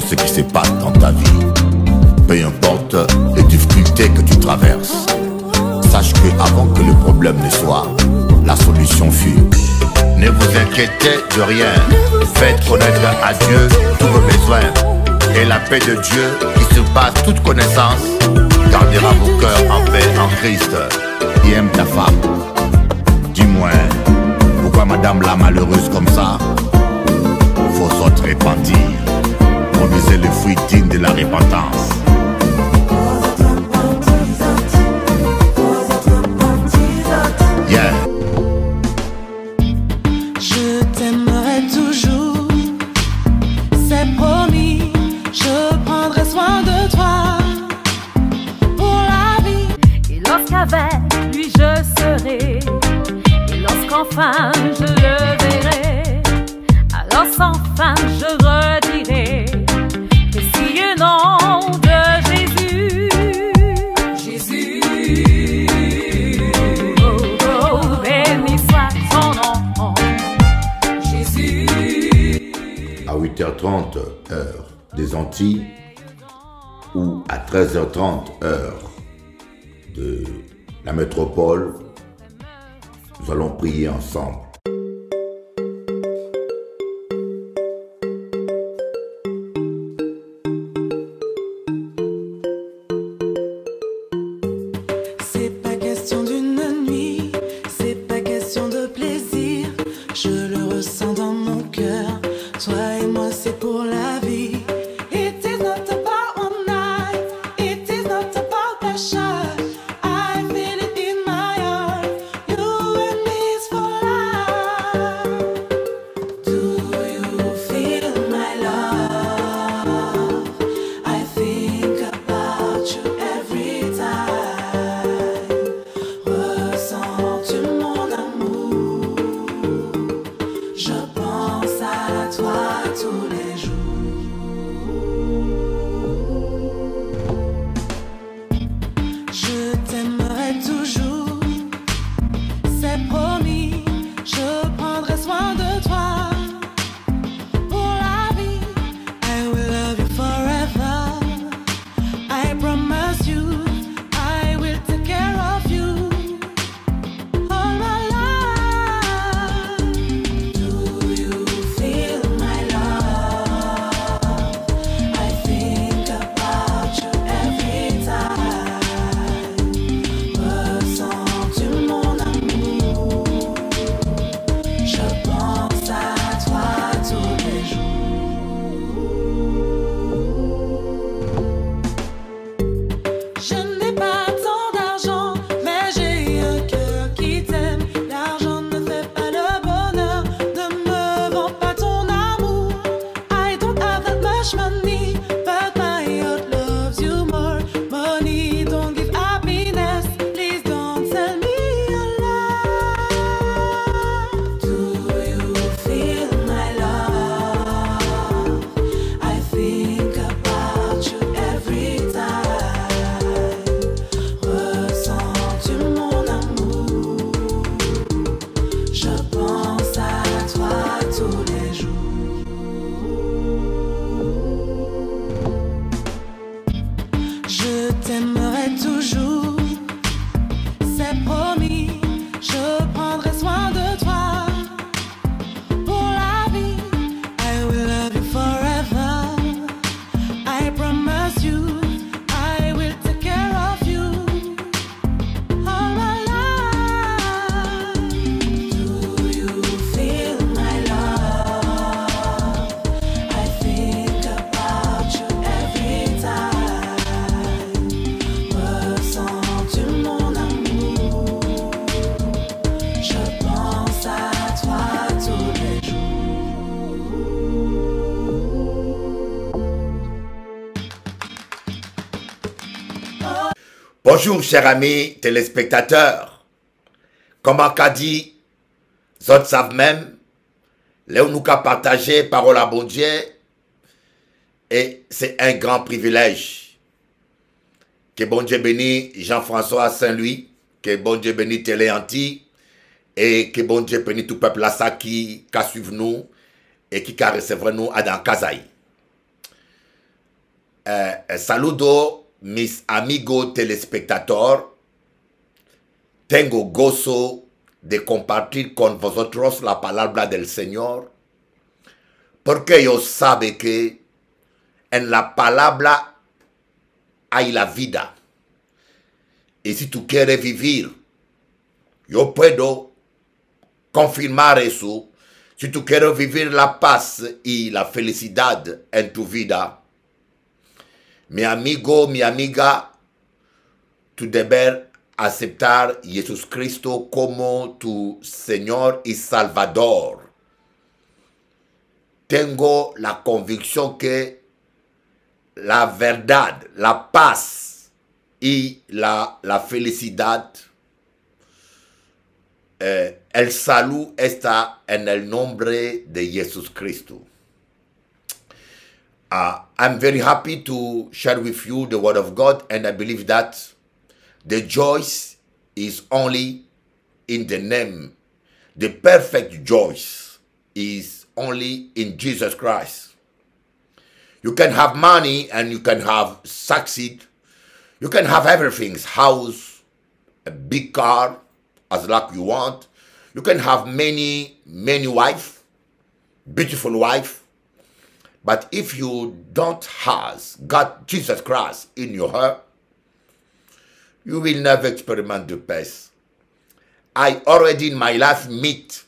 ce qui se passe dans ta vie, peu importe les difficultés que tu traverses, sache que avant que le problème ne soit, la solution fut. Ne vous inquiétez de rien, faites connaître à Dieu tous vos besoins. Et la paix de Dieu, qui surpasse toute connaissance, gardera vos cœurs en paix en Christ. Qui aime ta femme Du moins, pourquoi madame la malheureuse comme ça Faut se répandir improviser les fruits dignes de la repentance. Yeah. 13h30 heure de la métropole, nous allons prier ensemble. Bonjour, chers amis téléspectateurs. Comme Aka dit, autres savent même, les nous parole à bon Dieu, et c'est un grand privilège. Que bon Dieu bénisse Jean-François Saint-Louis, que bon Dieu bénisse Téléanti et que bon Dieu bénisse tout peuple à ça qui, a suivi nous et qui, a recevra nous à dans Kazaï. Euh, saludo mis amigos telespectadores tengo gozo de compartir con vosotros la palabra del Señor, porque yo sabe que en la palabra hay la vida. Y si tú quieres vivir, yo puedo confirmar eso. Si tú quieres vivir la paz y la felicidad en tu vida, mi amigo, mi amiga, tu deber aceptar Jesucristo como tu Señor y Salvador. Tengo la convicción que la verdad, la paz y la, felicidad, eh, el salud está en el nombre de Jesucristo. Uh, I'm very happy to share with you the Word of God, and I believe that the joy is only in the name. The perfect joy is only in Jesus Christ. You can have money and you can have succeed. You can have everything house, a big car, as luck you want. You can have many, many wife, beautiful wife, but if you don't has God, Jesus Christ in your heart, you will never experiment the peace. I already in my life meet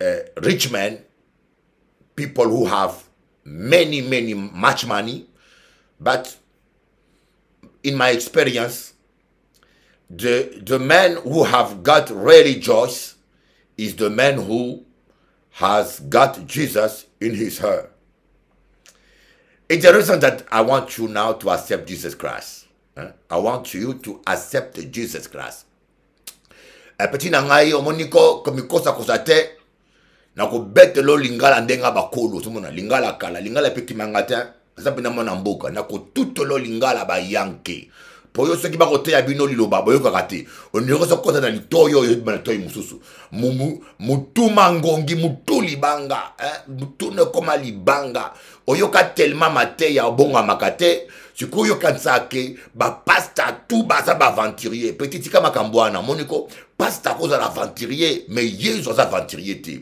uh, rich men, people who have many, many, much money, but in my experience, the, the man who have got really joy is the man who has got Jesus in his heart. It's the reason that I want you now to accept Jesus Christ. Huh? Eh? I want you to accept Jesus Christ. Epeti na ngai omoniko komikosa kosate na kobetela lingala ndenga bakolo tomona lingala kala lingala epetimanga te aza eh? mpe na mwana mboka na kotutela lingala bayanke oyo soki bakoteya bino liloba boyokaka te olingi sokoza na litoyi oyo oyeba na litoyi mosusu mutuma ngongi mutu libanga hein, mutu banga. libanga oyoka telema mateya obongwamaka te sikoyo oyokanisake bapasta tu baza baaventurier petit tika makambo wana moniko pasta akozala aventurier me yesu aza aventurier te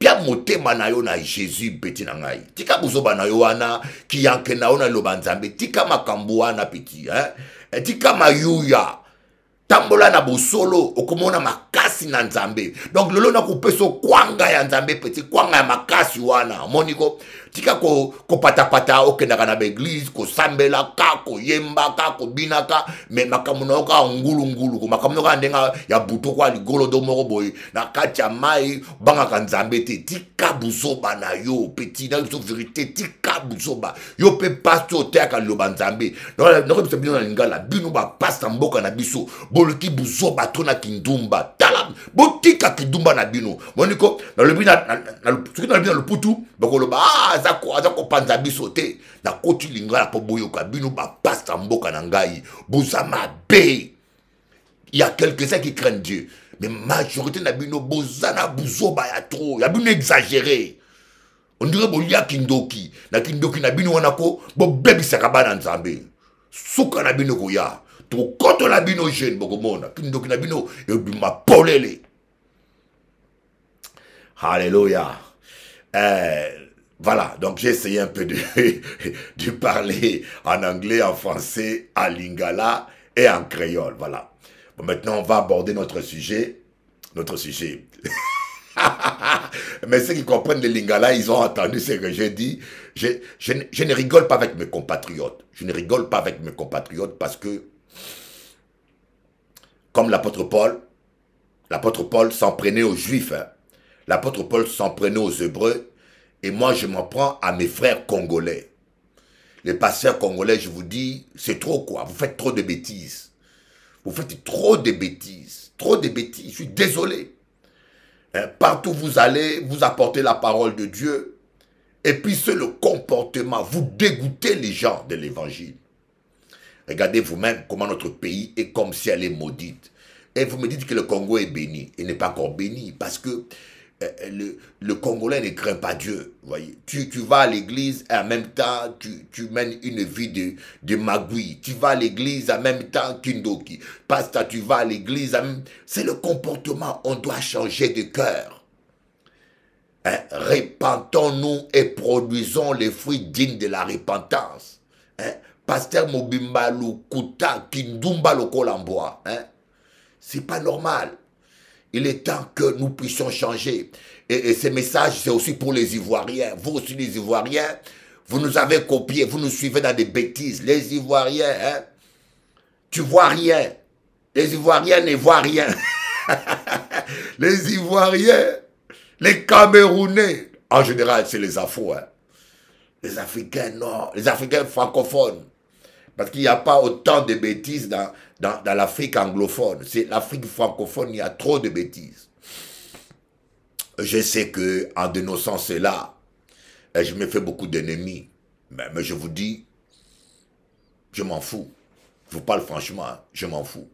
pia motema na yo na jésus peti na ngai tika bozoba na yo wana kiyanke na yo na eloba nzambe tika makambo wana peti eh? tika mayuya tambola na bosolo okomona makasi na nzambe donc lelo nakopesa kwanga ya nzambe peti kwanga ya makasi wana omoni ko tika kopatapata ko okendaka na baeglize kosambelaka koyembaka kobinaka me makambo na yo kaka ngulungulu makambo na yo kaka ndenge ya butu kwa ligolo do moko boye na kati ya mai obangaka nzambe te tika buzoba na yo mpe tina biso verité tika buzoba yo mpe pasto oteyaka liloba nzambe nakobisa euh, bino na lingala bino bapasta mboka na biso boleki buzoba to na kindumba tala botika kindumba na bino moniko nalobi soki nalobi na loputu bakoloba ah, aza kopanza biso te nakoti lingala mpo boyoka bino bapasta mboka na ngai bozwa mabe ya quelques-uns qui craignent dieu mais majorité na bino boza na buzoba ya tro ya bino exagéré ondire boliaki ndoki na kindoki na bino wana ko bobebisaka bana nzambe suka na bino koya tokotola bino jeune bokomona kindoki na bino ebima polele halleluya eh, Voilà, donc j'ai essayé un peu de, parler en anglais, en français, en lingala et en créole. Voilà. maintenant, on va aborder notre sujet. Notre sujet. Mais ceux qui comprennent le lingala, ils ont entendu ce que j'ai dit. Je, ne rigole pas avec mes compatriotes. Je ne rigole pas avec mes compatriotes parce que, comme l'apôtre Paul, l'apôtre Paul s'en prenait aux Juifs. Hein. L'apôtre Paul s'en prenait aux Hébreux et moi, je m'en prends à mes frères congolais. Les pasteurs congolais, je vous dis, c'est trop quoi. Vous faites trop de bêtises. Vous faites trop de bêtises. Trop de bêtises. Je suis désolé. Hein, partout où vous allez, vous apportez la parole de Dieu. Et puis c'est le comportement. Vous dégoûtez les gens de l'évangile. Regardez vous-même comment notre pays est comme si elle est maudite. Et vous me dites que le Congo est béni. Il n'est pas encore béni parce que euh, le, Congolais ne craint pas Dieu. Voyez. Tu, vas à l'église et en même temps, tu, tu mènes une vie de, magouille. Tu vas à l'église en même temps qu'Indoki. Pasta, tu vas à l'église. C'est le comportement. On doit changer de cœur. Hein, repentons nous et produisons les fruits dignes de la repentance. Hein? Pasteur Mobimba Lukuta Kindumba en Hein? C'est pas normal. Il est temps que nous puissions changer. Et, ce ces messages, c'est aussi pour les Ivoiriens. Vous aussi, les Ivoiriens, vous nous avez copiés, vous nous suivez dans des bêtises. Les Ivoiriens, hein, tu vois rien. Les Ivoiriens ne voient rien. les Ivoiriens, les Camerounais, en général, c'est les Afro. Hein. Les Africains, non. Les Africains francophones. Parce qu'il n'y a pas autant de bêtises dans, dans, l'Afrique anglophone. C'est l'Afrique francophone, il y a trop de bêtises. Je sais que en dénonçant cela, euh, je me fais beaucoup d'ennemis. Mais, je vous dis, je m'en fous. Je vous parle franchement, hein, je m'en fous.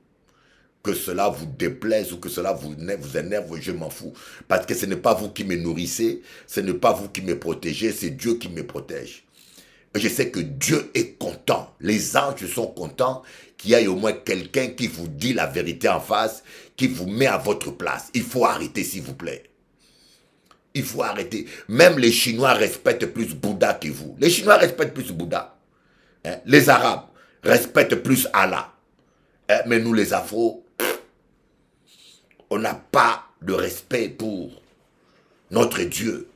Que cela vous déplaise ou que cela vous, vous énerve, je m'en fous. Parce que ce n'est pas vous qui me nourrissez, ce n'est pas vous qui me protégez, c'est Dieu qui me protège. je sais que Dieu est content. Les anges sont contents qu'il y ait au moins quelqu'un qui vous dit la vérité en face, qui vous met à votre place. Il faut arrêter, s'il vous plaît. Il faut arrêter. Même les Chinois respectent plus Bouddha que vous. Les Chinois respectent plus Bouddha. Hein? Les Arabes respectent plus Allah. Hein? Mais nous, les Afros, on n'a pas de respect pour notre Dieu.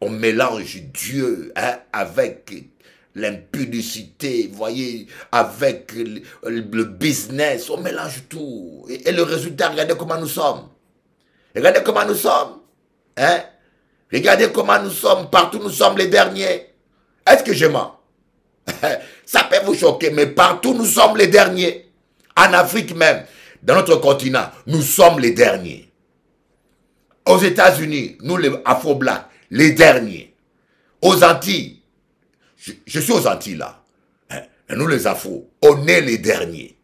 On mélange Dieu hein, avec l'impudicité, voyez, avec le business, on mélange tout. Et, le résultat, regardez comment nous sommes. Regardez comment nous sommes. Hein. Regardez comment nous sommes. Partout, nous sommes les derniers. Est-ce que je mens Ça peut vous choquer, mais partout, nous sommes les derniers. En Afrique même, dans notre continent, nous sommes les derniers. Aux États-Unis, nous, les Afro-Blacks, les derniers. Aux Antilles, je, suis aux Antilles là. Hein? nous les Afro, on est les derniers.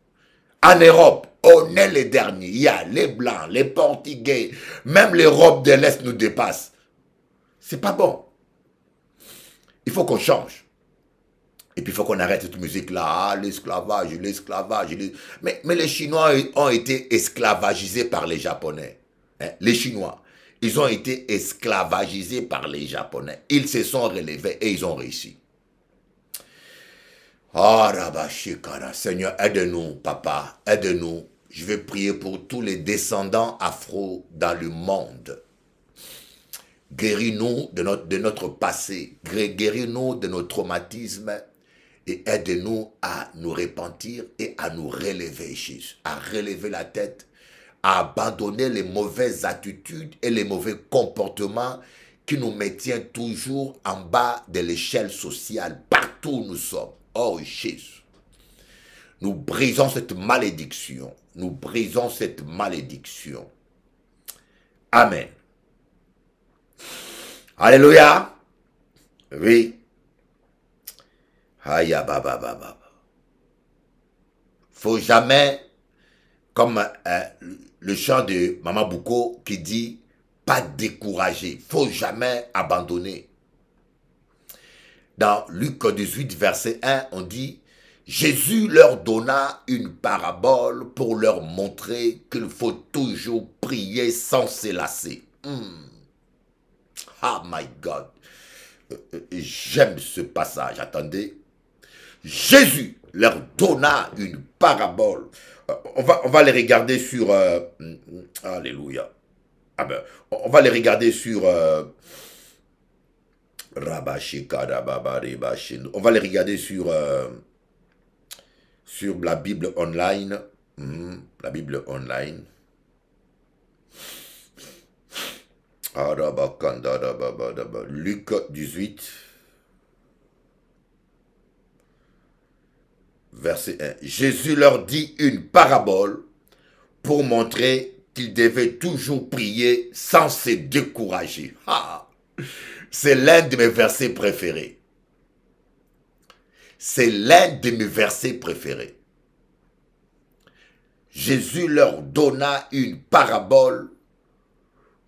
En Europe, on est les derniers. Il y a les Blancs, les Portugais, même l'Europe de l'Est nous dépasse. C'est pas bon. Il faut qu'on change. Et puis il faut qu'on arrête cette musique-là, ah, l'esclavage, l'esclavage. Mais, les Chinois ont été esclavagisés par les Japonais. Hein? Les Chinois, ils ont été esclavagisés par les Japonais. Ils se sont relevés et ils ont réussi. Ah, Seigneur, aide-nous, papa, aide-nous. Je vais prier pour tous les descendants afro dans le monde. Guéris-nous de notre, de notre passé, guéris-nous de nos traumatismes et aide-nous à nous repentir et à nous relever, Jésus, à relever la tête, à abandonner les mauvaises attitudes et les mauvais comportements qui nous maintiennent toujours en bas de l'échelle sociale nous sommes. Oh Jésus, nous brisons cette malédiction. Nous brisons cette malédiction. Amen. Alléluia. Oui. Aïe, ah, baba, bah, bah. Faut jamais, comme euh, le chant de Maman Bouko qui dit, pas décourager. Faut jamais abandonner. Dans Luc 18, verset 1, on dit, Jésus leur donna une parabole pour leur montrer qu'il faut toujours prier sans se lasser. Oh hmm. ah, my God. Euh, euh, j'aime ce passage, attendez. Jésus leur donna une parabole. Euh, on va, on va les regarder sur... Hmm, hmm, alléluia. Ah ben, on va les regarder sur... On va les regarder sur, euh, sur la Bible online. Hmm, la Bible online. Luc 18, verset 1. Jésus leur dit une parabole pour montrer qu'il devait toujours prier sans se décourager. ha c'est l'un de mes versets préférés. C'est l'un de mes versets préférés. Jésus leur donna une parabole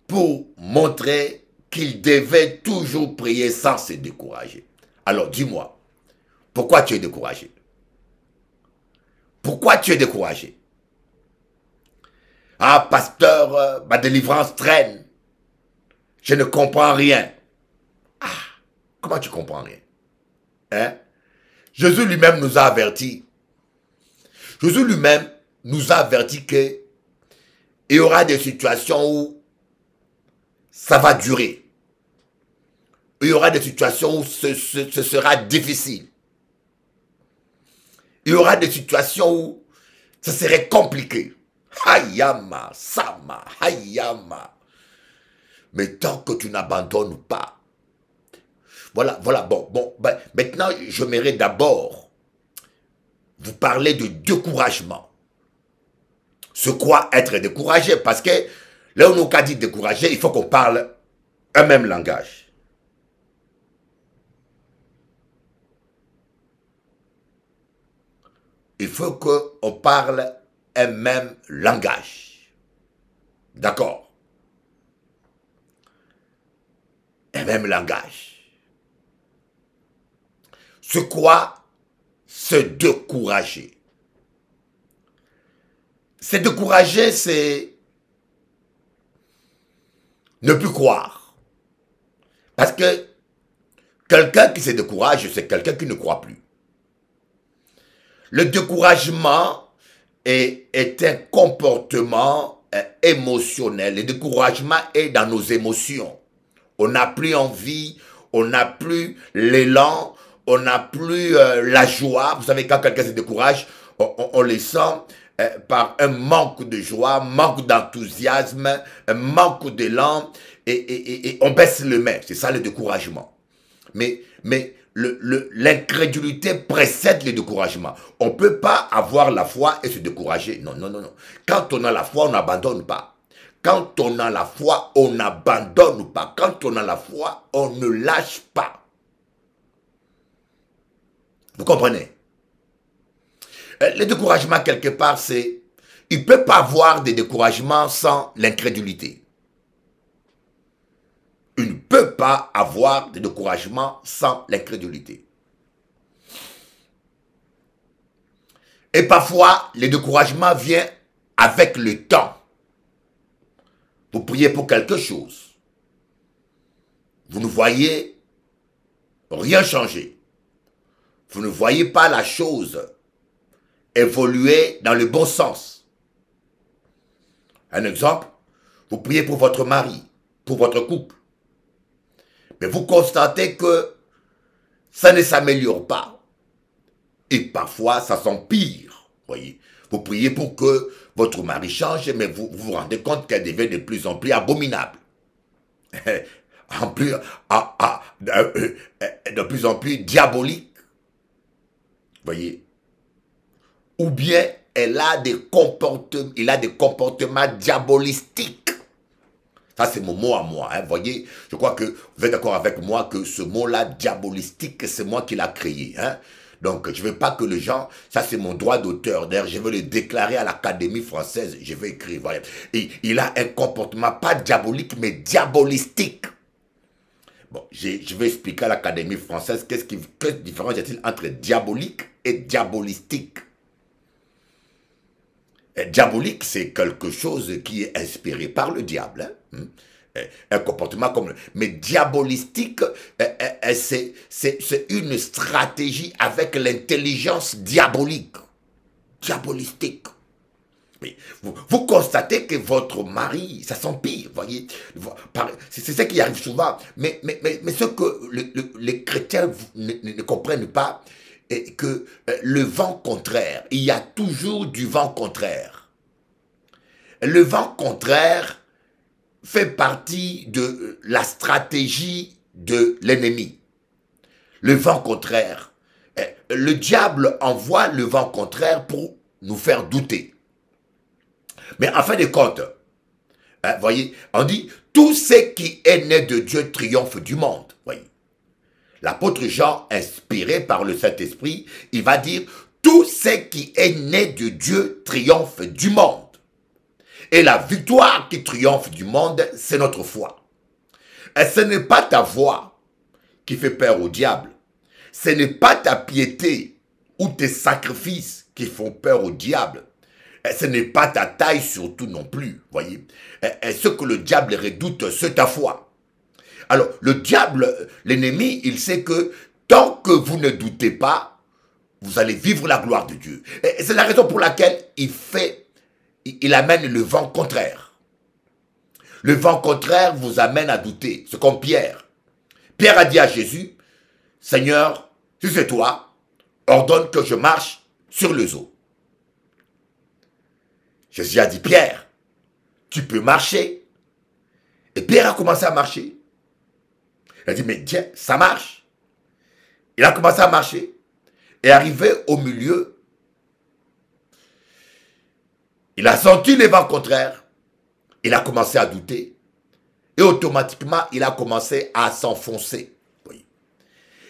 pour montrer qu'ils devaient toujours prier sans se décourager. Alors dis-moi, pourquoi tu es découragé Pourquoi tu es découragé Ah, pasteur, euh, ma délivrance traîne. Je ne comprends rien. Comment tu comprends rien hein? Jésus lui-même nous a avertis. Jésus lui-même nous a avertis que il y aura des situations où ça va durer. Il y aura des situations où ce, ce sera difficile. Il y aura des situations où ce serait compliqué. Hayama, Sama, Hayama. Mais tant que tu n'abandonnes pas, voilà, voilà, bon, bon. Ben, maintenant, j'aimerais d'abord vous parler de découragement. Ce quoi être découragé, parce que là, on nous a dit découragé, il faut qu'on parle un même langage. il faut qu'on parle un même langage. D'accord Un même langage. Se quoi se décourager. Se décourager, c'est ne plus croire. Parce que quelqu'un qui se décourage, c'est quelqu'un qui ne croit plus. Le découragement est, un comportement euh, émotionnel. Le découragement est dans nos émotions. On n'a plus envie, on n'a plus l'élan, on n'a plus euh, la joie. Vous savez, quand quelqu'un se décourage, on, on, le sent euh, par un manque de joie, manque d'enthousiasme, un manque d'élan, et, et, on baisse le mains. C'est ça le découragement. Mais, mais l'incrédulité le, précède le découragement. On ne peut pas avoir la foi et se décourager. Non, non, non, non. Quand on a la foi, on n'abandonne pas. Quand on a la foi, on n'abandonne pas. Quand on a la foi, on ne lâche pas. Vous comprenez euh, Le découragement, quelque part, c'est... Il ne peut pas avoir des découragements sans l'incrédulité. Il ne peut pas avoir des découragements sans l'incrédulité. Et parfois, le découragement vient avec le temps. Vous priez pour quelque chose. Vous ne voyez rien changer vous ne voyez pas la chose évoluer dans le bon sens. Un exemple, vous priez pour votre mari, pour votre couple, mais vous constatez que ça ne s'améliore pas. Et parfois, ça s'empire. Voyez, vous priez pour que votre mari change, mais vous vous, rendez compte qu'elle devient de plus en plus abominable. en plus, euh, euh, de plus en plus diabolique Voyez. Ou bien elle a des comportements, il a des comportements diabolistiques. Ça, c'est mon mot à moi. Hein, voyez, je crois que vous êtes d'accord avec moi que ce mot-là, diabolistique, c'est moi qui l'a créé. Hein. Donc, je ne veux pas que les gens, ça c'est mon droit d'auteur. D'ailleurs, je veux le déclarer à l'Académie française. Je vais écrire, il a un comportement pas diabolique, mais diabolistique. Bon, je vais expliquer à l'Académie française qu'est-ce qui, quelle différence y a-t-il entre diabolique diabolistique. Diabolique, c'est quelque chose qui est inspiré par le diable. Hein. Hmm. Eh, un comportement comme... Mais diabolistique, eh, eh, c'est une stratégie avec l'intelligence diabolique. Diabolistique. Vous, constatez que votre mari, ça s'empire, voyez. C'est ce qui arrive souvent. Mais, mais, mais, ce que les chrétiens ne comprennent pas, que euh, le vent contraire, il y a toujours du vent contraire. Le vent contraire fait partie de euh, la stratégie de l'ennemi. Le vent contraire. Euh, le diable envoie le vent contraire pour nous faire douter. Mais en fin de compte, hein, voyez, on dit, tout ce qui est né de Dieu triomphe du monde. L'apôtre Jean, inspiré par le Saint-Esprit, il va dire, tout ce qui est né de Dieu triomphe du monde. Et la victoire qui triomphe du monde, c'est notre foi. Et ce n'est pas ta voix qui fait peur au diable. Ce n'est pas ta piété ou tes sacrifices qui font peur au diable. Et ce n'est pas ta taille surtout non plus, voyez. ce que le diable redoute, c'est ta foi. Alors, le diable, l'ennemi, il sait que tant que vous ne doutez pas, vous allez vivre la gloire de Dieu. Et c'est la raison pour laquelle il fait, il amène le vent contraire. Le vent contraire vous amène à douter. C'est comme Pierre. Pierre a dit à Jésus, Seigneur, si c'est toi, ordonne que je marche sur le zoo. Jésus a dit, Pierre, tu peux marcher. Et Pierre a commencé à marcher. Il a dit, mais tiens, ça marche. Il a commencé à marcher. Et arrivé au milieu, il a senti les vents contraires. Il a commencé à douter. Et automatiquement, il a commencé à s'enfoncer.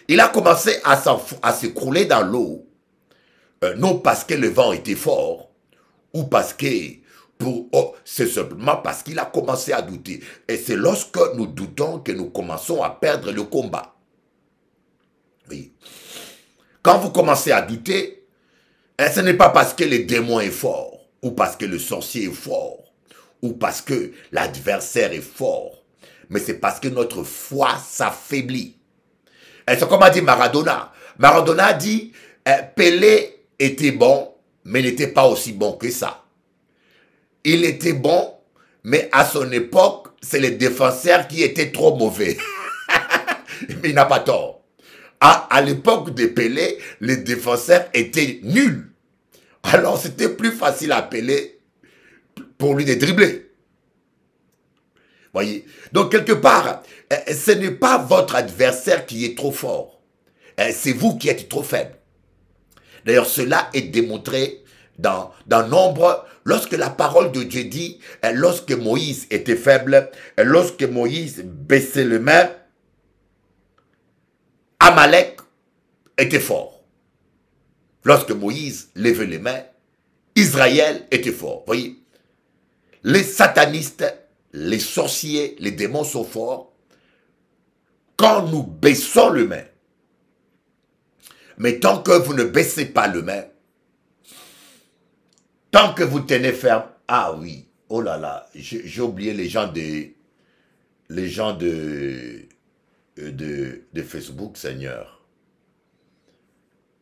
Il a commencé à s'écrouler dans l'eau. Euh, non parce que le vent était fort, ou parce que pour, oh, c'est simplement parce qu'il a commencé à douter. Et c'est lorsque nous doutons que nous commençons à perdre le combat. Oui. Quand vous commencez à douter, et ce n'est pas parce que le démon est fort, ou parce que le sorcier est fort, ou parce que l'adversaire est fort, mais c'est parce que notre foi s'affaiblit. Et c'est comme a dit Maradona. Maradona dit, eh, Pelé était bon, mais n'était pas aussi bon que ça il était bon, mais à son époque, c'est les défenseurs qui étaient trop mauvais. mais il n'a pas tort. À, à l'époque de Pelé, les défenseurs étaient nuls. Alors c'était plus facile à Pelé pour lui de dribbler. Voyez Donc quelque part, eh, eh, ce n'est pas votre adversaire qui est trop fort. Eh, c'est vous qui êtes trop faible. D'ailleurs, cela est démontré dans, Nombre, lorsque la parole de Dieu dit, lorsque Moïse était faible, lorsque Moïse baissait les mains, Amalek était fort. Lorsque Moïse levait les mains, Israël était fort. Voyez, les satanistes, les sorciers, les démons sont forts quand nous baissons les mains Mais tant que vous ne baissez pas les mains Tant que vous tenez ferme, ah oui, oh là là, j'ai oublié les gens de, les gens de, euh, de, de Facebook, Seigneur.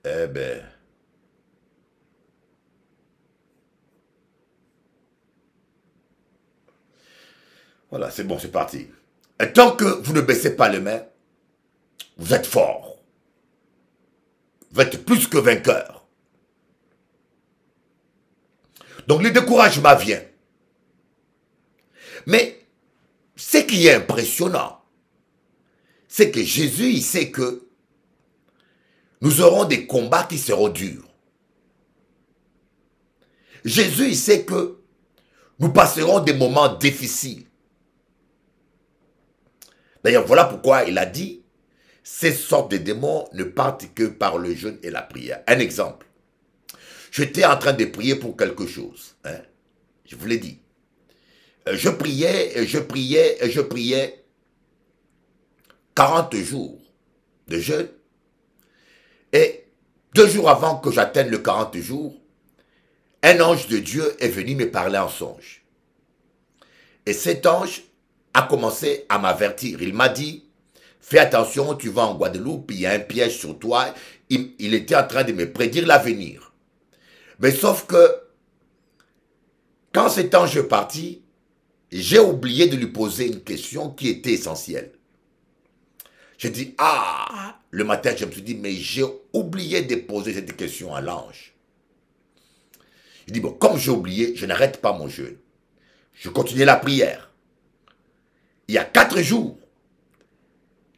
Eh ben, Voilà, c'est bon, c'est parti. Et tant que vous ne baissez pas les mains, vous êtes fort. Vous êtes plus que vainqueur. Donc le découragement vient. Mais ce qui est impressionnant, c'est que Jésus, il sait que nous aurons des combats qui seront durs. Jésus, il sait que nous passerons des moments difficiles. D'ailleurs, voilà pourquoi il a dit, ces sortes de démons ne partent que par le jeûne et la prière. Un exemple. J'étais en train de prier pour quelque chose. Hein. Je vous l'ai dit. Euh, je priais, euh, je priais, euh, je priais 40 jours de jeûne. Et deux jours avant que j'atteigne le 40 jours, un ange de Dieu est venu me parler en songe. Et cet ange a commencé à m'avertir. Il m'a dit, fais attention, tu vas en Guadeloupe, il y a un piège sur toi. il était en train de me prédire l'avenir. Mais sauf que, quand cet ange est parti, j'ai oublié de lui poser une question qui était essentielle. J'ai dit, ah, le matin, je me suis dit, mais j'ai oublié de poser cette question à l'ange. Je dit bon, comme j'ai oublié, je n'arrête pas mon jeûne. Je continue la prière. Il y a quatre jours,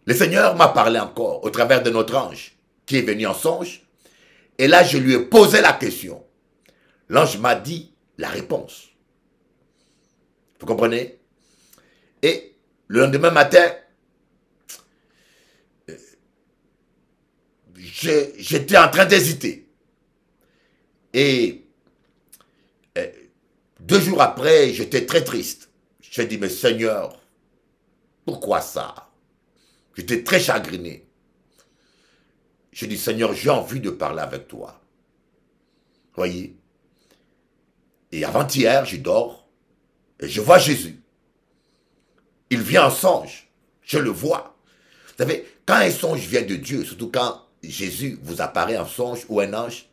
le Seigneur m'a parlé encore au travers de notre ange qui est venu en songe. Et là, je lui ai posé la question. L'ange m'a dit la réponse. Vous comprenez Et le lendemain matin, j'étais en train d'hésiter. Et euh, deux jours après, j'étais très triste. J'ai dit, mais Seigneur, pourquoi ça J'étais très chagriné. J'ai dit, Seigneur, j'ai envie de parler avec toi. Voyez et avant-hier, je dors et je vois Jésus. Il vient en songe. Je le vois. Vous savez, quand un songe vient de Dieu, surtout quand Jésus vous apparaît en songe ou un ange,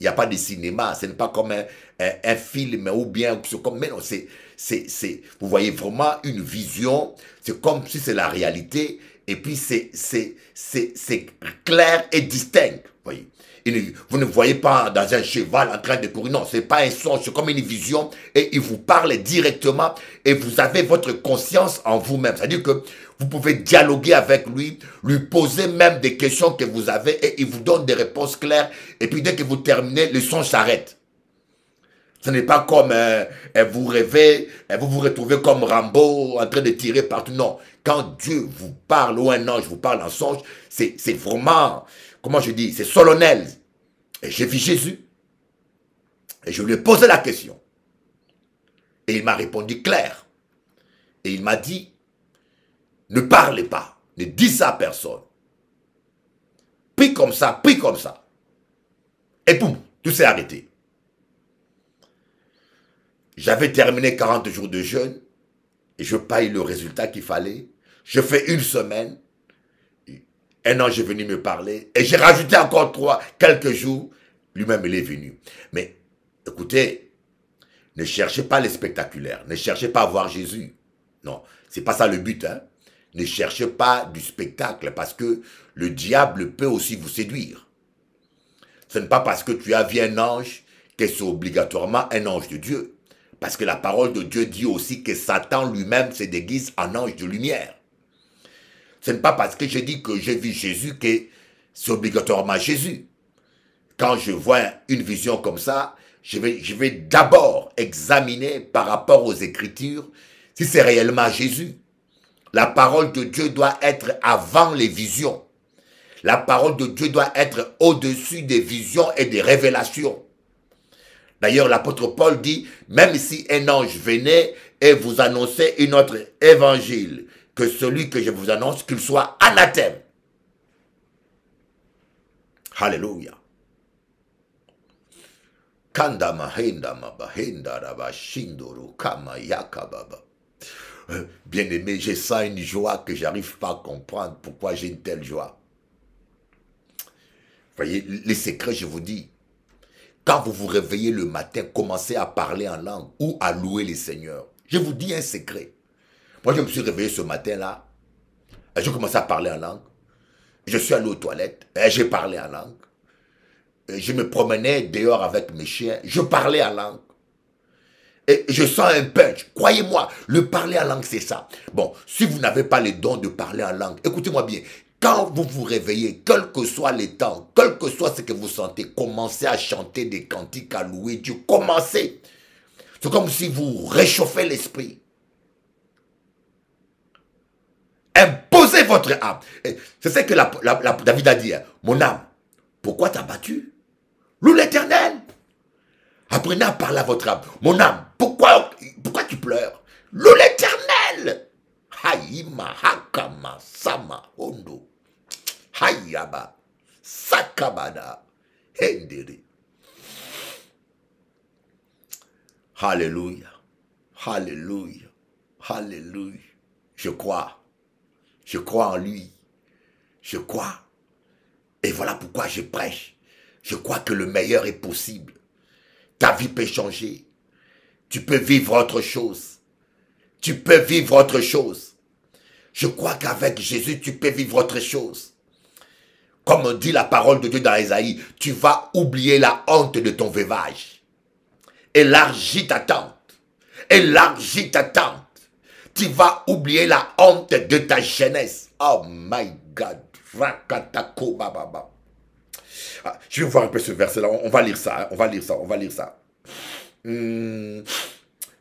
il n'y a pas de cinéma, ce n'est pas comme un, film ou bien comme. Mais non, c'est, vous voyez vraiment une vision, c'est comme si c'est la réalité, et puis c'est, c'est, c'est, clair et distinct. vous Voyez vous ne voyez pas dans un cheval en train de courir. Non, c'est pas un son, c'est comme une vision. Et il vous parle directement et vous avez votre conscience en vous-même. C'est-à-dire que vous pouvez dialoguer avec lui, lui poser même des questions que vous avez et il vous donne des réponses claires. Et puis dès que vous terminez, le son s'arrête. Ce n'est pas comme euh, euh, vous rêvez, euh, vous vous retrouvez comme Rambo en train de tirer partout. Non, quand Dieu vous parle ou un ange vous parle en songe, c'est vraiment comment je dis, c'est solennel. Et j'ai vu Jésus. Et je lui ai posé la question. Et il m'a répondu clair. Et il m'a dit, ne parlez pas, ne dis ça à personne. Prie comme ça, prie comme ça. Et boum, tout s'est arrêté. J'avais terminé 40 jours de jeûne et je paye le résultat qu'il fallait. Je fais une semaine un ange est venu me parler et j'ai rajouté encore trois, quelques jours. Lui-même, il est venu. Mais écoutez, ne cherchez pas les spectaculaires. Ne cherchez pas à voir Jésus. Non, c'est pas ça le but. Hein. Ne cherchez pas du spectacle parce que le diable peut aussi vous séduire. Ce n'est pas parce que tu as vu un ange que c'est obligatoirement un ange de Dieu. Parce que la parole de Dieu dit aussi que Satan lui-même se déguise en ange de lumière. Ce n'est pas parce que j'ai dit que j'ai vu Jésus que c'est obligatoirement Jésus. Quand je vois une vision comme ça, je vais, je vais d'abord examiner par rapport aux Écritures si c'est réellement Jésus. La parole de Dieu doit être avant les visions. La parole de Dieu doit être au-dessus des visions et des révélations. D'ailleurs, l'apôtre Paul dit, même si un ange venait et vous annonçait une autre évangile que celui que je vous annonce, qu'il soit anathème. Alléluia. Euh, bien-aimé, je sens une joie que j'arrive pas à comprendre. Pourquoi j'ai une telle joie Voyez, les secrets, je vous dis. Quand vous vous réveillez le matin, commencez à parler en langue ou à louer les seigneurs. Je vous dis un secret. Moi, je me suis réveillé ce matin-là. Je commencé à parler en langue. Je suis allé aux toilettes. J'ai parlé en langue. Je me promenais dehors avec mes chiens. Je parlais en langue. Et je sens un punch. Croyez-moi, le parler en langue, c'est ça. Bon, si vous n'avez pas le don de parler en langue, écoutez-moi bien. Quand vous vous réveillez, quel que soit le temps, quel que soit ce que vous sentez, commencez à chanter des cantiques à louer Dieu. Commencez. C'est comme si vous réchauffez l'esprit. Imposez votre âme. C'est ce que David a dit. Hein. Mon âme, pourquoi t'as battu Loue l'éternel. Apprenez à parler à votre âme. Mon âme, pourquoi, pourquoi tu pleures Loue l'éternel. Haïma, hakama, sama, Hayaba, Alléluia. Alléluia. Alléluia. Je crois je crois en lui. Je crois. Et voilà pourquoi je prêche. Je crois que le meilleur est possible. Ta vie peut changer. Tu peux vivre autre chose. Tu peux vivre autre chose. Je crois qu'avec Jésus, tu peux vivre autre chose. Comme dit la parole de Dieu dans Esaïe, tu vas oublier la honte de ton veuvage. Élargis ta tente. Élargis ta tente tu vas oublier la honte de ta jeunesse. Oh my God. Ah, je vais voir un peu ce verset-là. On va lire ça. Hein. On va lire ça. On va lire ça. Ayama hmm.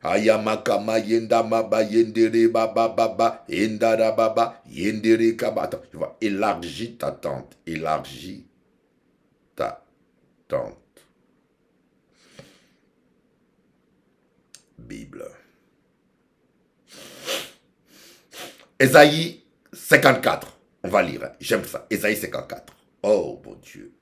Ayamakama yenda maba yendere baba baba yendara baba yendere kaba. Attends, tu vois, élargis ta tente, élargis ta tente. Bible. Esaïe 54. On va lire. Hein. J'aime ça. Esaïe 54. Oh mon Dieu.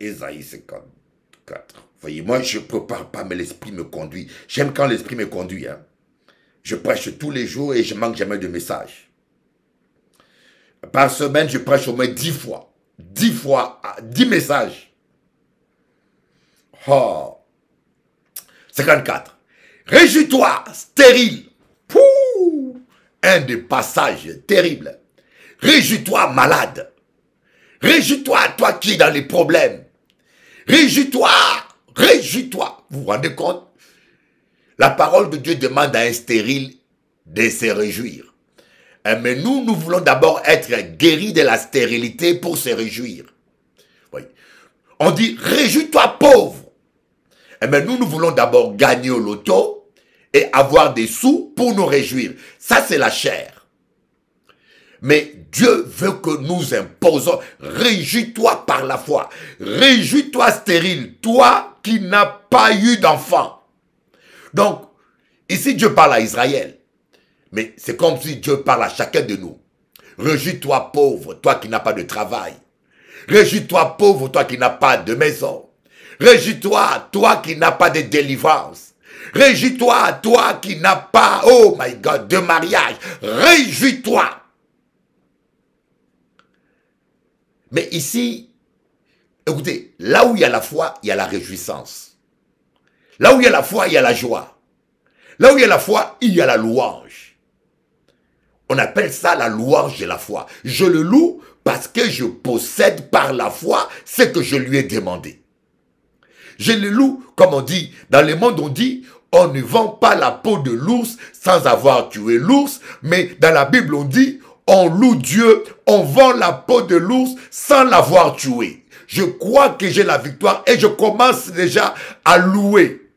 Esaïe 54. Voyez, moi je ne prépare pas, mais l'esprit me conduit. J'aime quand l'esprit me conduit. Je prêche tous les jours et je manque jamais de message Par semaine, je prêche au moins 10 fois. 10 fois, 10 messages. Oh. 54. Réjouis-toi, stérile. Pouh un des passages terribles. Réjouis-toi, malade. Réjouis-toi, toi qui es dans les problèmes. Réjouis-toi, réjouis-toi. Vous vous rendez compte La parole de Dieu demande à un stérile de se réjouir. Eh, mais nous, nous voulons d'abord être guéris de la stérilité pour se réjouir. On dit, réjouis-toi pauvre. Eh, mais nous, nous voulons d'abord gagner au loto avoir des sous pour nous réjouir. Ça, c'est la chair. Mais Dieu veut que nous imposons. Réjouis-toi par la foi. Réjouis-toi stérile, toi qui n'as pas eu d'enfant. Donc, ici, Dieu parle à Israël. Mais c'est comme si Dieu parle à chacun de nous. Réjouis-toi pauvre, toi qui n'as pas de travail. Réjouis-toi pauvre, toi qui n'as pas de maison. Réjouis-toi, toi qui n'as pas de délivrance. Réjouis-toi, toi qui n'as pas, oh my God, de mariage. Réjouis-toi. Mais ici, écoutez, là où il y a la foi, il y a la réjouissance. Là où il y a la foi, il y a la joie. Là où il y a la foi, il y a la louange. On appelle ça la louange de la foi. Je le loue parce que je possède par la foi ce que je lui ai demandé. Je le loue, comme on dit, dans le monde on dit, on ne vend pas la peau de l'ours sans avoir tué l'ours, mais dans la Bible, on dit, on loue Dieu, on vend la peau de l'ours sans l'avoir tué. Je crois que j'ai la victoire et je commence déjà à louer.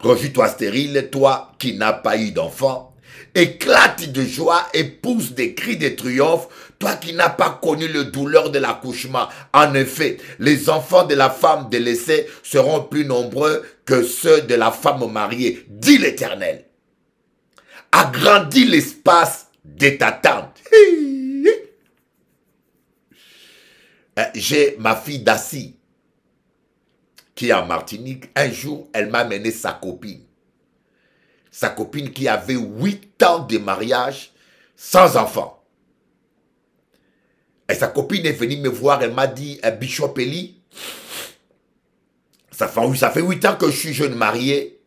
rejouis toi stérile, toi qui n'as pas eu d'enfant. Éclate de joie et pousse des cris de triomphe, toi qui n'as pas connu le douleur de l'accouchement. En effet, les enfants de la femme délaissée seront plus nombreux que ceux de la femme mariée, dit l'Éternel. agrandit l'espace de ta tante. Euh, j'ai ma fille Dassi, qui est en Martinique. Un jour, elle m'a mené sa copine. Sa copine qui avait huit ans de mariage sans enfant. Et sa copine est venue me voir, elle m'a dit, euh, Bishop ça fait, huit ans que je suis jeune marié.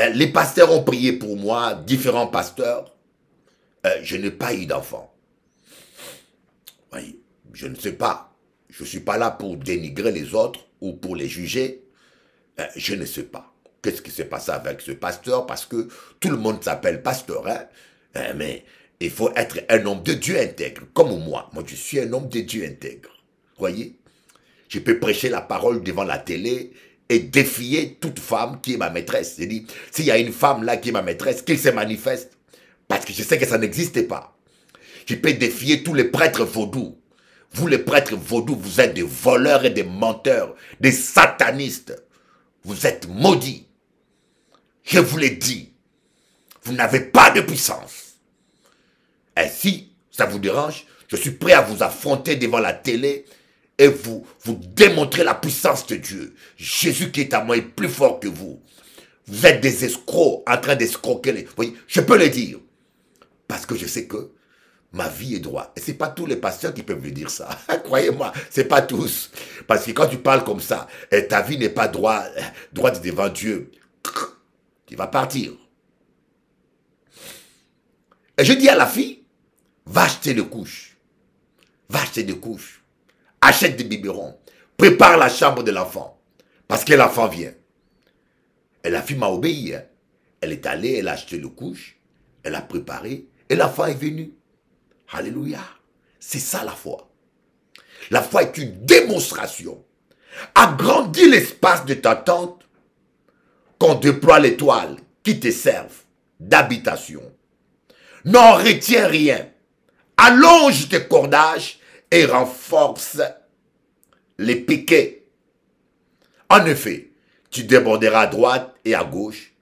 Euh, les pasteurs ont prié pour moi, différents pasteurs. Euh, je n'ai pas eu d'enfant. Oui, je ne sais pas. Je ne suis pas là pour dénigrer les autres ou pour les juger. Euh, je ne sais pas. Qu'est-ce qui s'est passé avec ce pasteur Parce que tout le monde s'appelle pasteur. Hein. Mais il faut être un homme de Dieu intègre, comme moi. Moi, je suis un homme de Dieu intègre. Voyez je peux prêcher la parole devant la télé et défier toute femme qui est ma maîtresse. J'ai dit, s'il y a une femme là qui est ma maîtresse, qu'il se manifeste. Parce que je sais que ça n'existait pas. Je peux défier tous les prêtres vaudous. Vous les prêtres vaudous, vous êtes des voleurs et des menteurs, des satanistes. Vous êtes maudits. Je vous l'ai dit. Vous n'avez pas de puissance. Ainsi, ça vous dérange, je suis prêt à vous affronter devant la télé et vous, vous démontrez la puissance de Dieu. Jésus qui est à moi est plus fort que vous. Vous êtes des escrocs en train d'escroquer les... je peux le dire. Parce que je sais que ma vie est droite. Et ce n'est pas tous les pasteurs qui peuvent me dire ça. Croyez-moi, ce n'est pas tous. Parce que quand tu parles comme ça, et eh, ta vie n'est pas droite, eh, droite devant Dieu, tu vas partir. Et je dis à la fille, va acheter des couches. Va acheter des couches achète des biberons, prépare la chambre de l'enfant, parce que l'enfant vient. Et la fille m'a obéi. Hein. Elle est allée, elle a acheté le couche, elle a préparé, et l'enfant est venu. Alléluia. C'est ça la foi. La foi est une démonstration. Agrandis l'espace de ta tente qu'on déploie l'étoile qui te serve d'habitation. N'en retiens rien. Allonge tes cordages et renforce les piquets. En effet, tu déborderas à droite et à gauche.